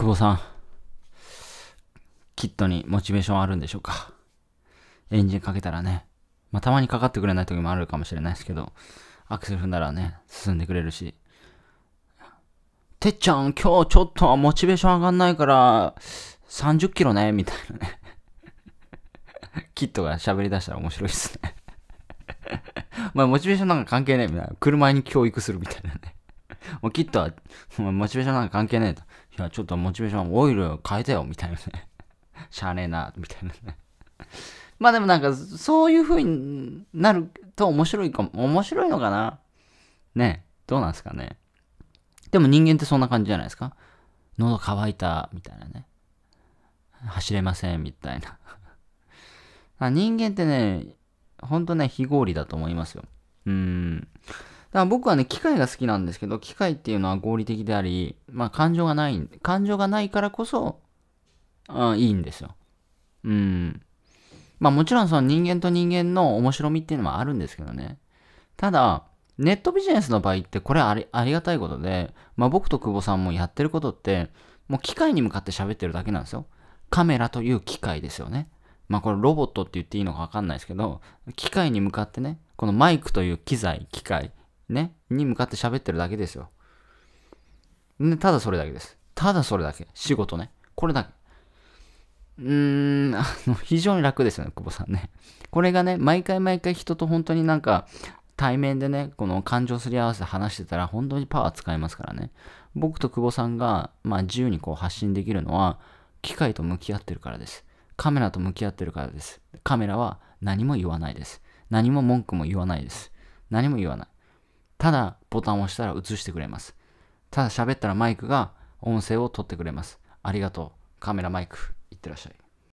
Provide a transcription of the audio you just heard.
久保さん、キットにモチベーションあるんでしょうかエンジンかけたらね、まあ、たまにかかってくれない時もあるかもしれないですけど、アクセル踏んだらね、進んでくれるし。てっちゃん、今日ちょっとモチベーション上がんないから、30キロね、みたいなね。キットが喋り出したら面白いっすね まあ、モチベーションなんか関係ないみたいな。車に教育するみたいなねもうきっと、モチベーションなんか関係ねえと。いや、ちょっとモチベーション、オイル変えてよ、みたいなね。しゃあねえな、みたいなね。まあでもなんか、そういう風になると面白いかも、面白いのかなねどうなんすかね。でも人間ってそんな感じじゃないですか。喉乾いた、みたいなね。走れません、みたいな。人間ってね、ほんとね、非合理だと思いますよ。うん。から僕はね、機械が好きなんですけど、機械っていうのは合理的であり、まあ感情がない、感情がないからこそ、うん、いいんですよ。うん。まあもちろんその人間と人間の面白みっていうのもあるんですけどね。ただ、ネットビジネスの場合ってこれありありがたいことで、まあ僕と久保さんもやってることって、もう機械に向かって喋ってるだけなんですよ。カメラという機械ですよね。まあこれロボットって言っていいのかわかんないですけど、機械に向かってね、このマイクという機材、機械ね、に向かって喋ってるだけですよ。ね、ただそれだけです。ただそれだけ。仕事ね。これだけ。うーん、あの、非常に楽ですよね、久保さんね。これがね、毎回毎回人と本当になんか、対面でね、この感情すり合わせ話してたら本当にパワー使いますからね。僕と久保さんが、まあ自由にこう発信できるのは、機械と向き合ってるからです。カメラと向き合ってるからです。カメラは何も言わないです。何も文句も言わないです。何も言わない。ただボタンを押したら映してくれます。ただ喋ったらマイクが音声を取ってくれます。ありがとう。カメラマイク。いってらっしゃい。